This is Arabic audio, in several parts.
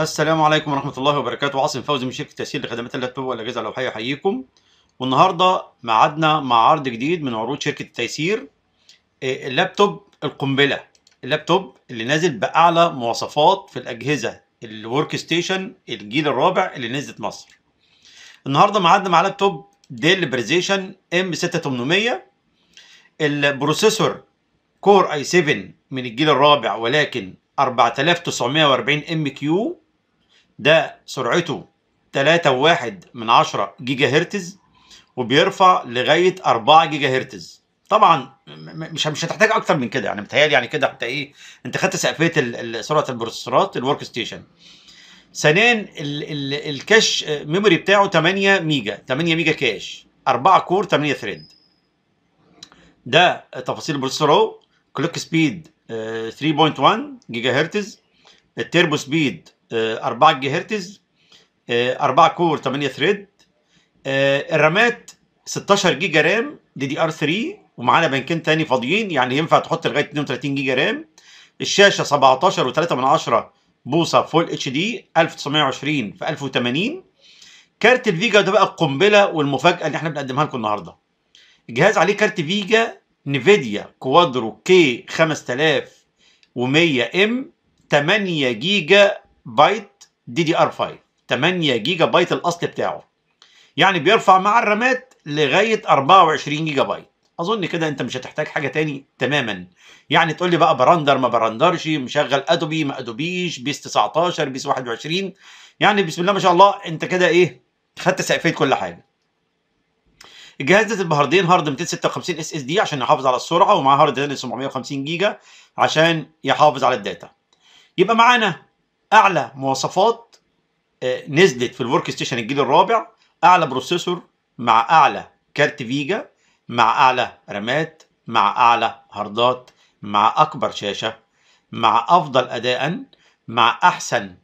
السلام عليكم ورحمة الله وبركاته عاصم فوزي من شركة تسهيل لخدمات اللابتوب والأجهزة اللوحية أحييكم والنهاردة معادنا مع عرض جديد من عروض شركة التيسير آه، اللابتوب القنبلة اللابتوب اللي نازل بأعلى مواصفات في الأجهزة الورك ستيشن الجيل الرابع اللي نزلت مصر النهاردة معادنا مع لابتوب ديل بريزيشن ام 6800 البروسيسور كور اي 7 من الجيل الرابع ولكن 4940 ام كيو ده سرعته 3.1 من عشرة جيجا هرتز وبيرفع لغايه 4 جيجا هرتز طبعا مش مش هتحتاج اكتر من كده يعني متهيألي يعني كده انت ايه انت خدت سقفيه سرعه البروسيسورات الورك ستيشن ثانيا الكاش ميموري بتاعه 8 ميجا 8 ميجا كاش 4 كور 8 ثريد ده تفاصيل البروسيسور اهو كلوك سبيد 3.1 آه، جيجا هرتز التيربو سبيد 4 جي هرتز 4 كور 8 ثريد آه، الرامات 16 جيجا رام دي دي ار 3 ومعانا بنكين تاني فاضيين يعني ينفع تحط لغايه 32 جيجا رام الشاشه 17 و3 من 10 بوصه فول اتش دي 1920 في 1080 كارت الفيجا ده بقى القنبله والمفاجاه اللي احنا بنقدمها لكم النهارده الجهاز عليه كارت فيجا نيفيديا كوادرو كي 5100 ام 8 جيجا بايت دي دي ار 5 8 جيجا بايت الاصل بتاعه يعني بيرفع مع الرامات لغايه 24 جيجا بايت اظن كده انت مش هتحتاج حاجه تاني تماما يعني تقول لي بقى برندر ما برندرش مشغل ادوبي ما ادوبيش بيس 19 بيس 21 يعني بسم الله ما شاء الله انت كده ايه خدت سقفيه كل حاجه الجهاز ده بهاردين هارد 256 اس اس دي عشان يحافظ على السرعه ومعاه هارد ثاني 750 جيجا عشان يحافظ على الداتا يبقى معانا اعلى مواصفات آه، نزلت في الورك ستيشن الجيل الرابع اعلى بروسيسور مع اعلى كارت فيجا مع اعلى رامات مع اعلى هاردات مع اكبر شاشه مع افضل اداء مع احسن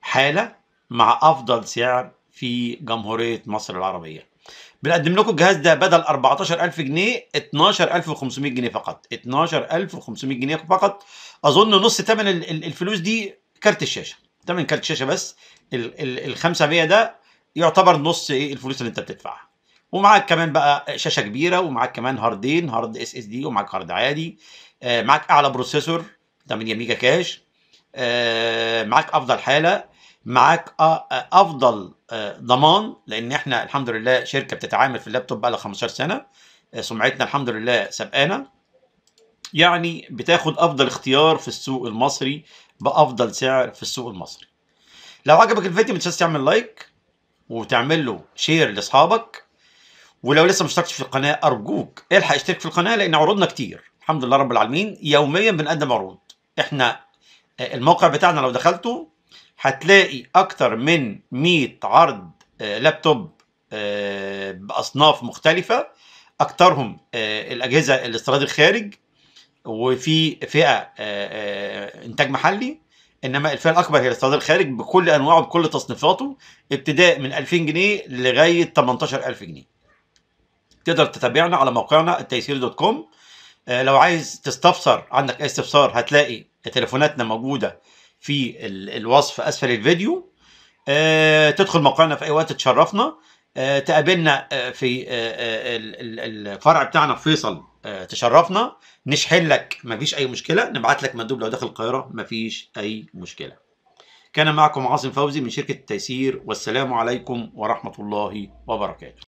حاله مع افضل سعر في جمهوريه مصر العربيه بنقدم لكم الجهاز ده بدل 14000 جنيه 12500 جنيه فقط 12500 جنيه فقط اظن نص ثمن الفلوس دي كارت الشاشه تمام كارت الشاشه بس ال ال الخمسة ده يعتبر نص ايه الفلوس اللي انت بتدفعها ومعاك كمان بقى شاشه كبيره ومعاك كمان هاردين هارد اس اس دي ومعاك هارد عادي آه، معاك اعلى بروسيسور 8 ميجا كاش آه، معاك افضل حاله معاك آه، افضل ضمان لان احنا الحمد لله شركه بتتعامل في اللابتوب بقى لها 15 سنه سمعتنا الحمد لله سبقانا يعني بتاخد افضل اختيار في السوق المصري بافضل سعر في السوق المصري لو عجبك الفيديو ما تنساش تعمل لايك وتعمل له شير لاصحابك ولو لسه ما اشتركتش في القناه ارجوك الحق اشترك في القناه لان عروضنا كتير الحمد لله رب العالمين يوميا بنقدم عروض احنا آه، الموقع بتاعنا لو دخلته هتلاقي اكتر من 100 عرض آه، لابتوب آه، باصناف مختلفه اكترهم الاجهزه الاستيراد الخارج وفي فئه آه، آه، انتاج محلي انما الفئه الاكبر هي الاستيراد الخارج بكل انواعه بكل تصنيفاته ابتداء من 2000 جنيه لغايه 18000 جنيه تقدر تتابعنا على موقعنا التيسير دوت كوم آه، لو عايز تستفسر عندك اي استفسار هتلاقي تليفوناتنا موجوده في الوصف اسفل الفيديو تدخل موقعنا في اي وقت تشرفنا تقابلنا في الفرع بتاعنا في فيصل آه، تشرفنا نشحن لك مفيش اي مشكله نبعت لك مندوب لو داخل القاهره مفيش اي مشكله كان معكم عاصم فوزي من شركه التيسير والسلام عليكم ورحمه الله وبركاته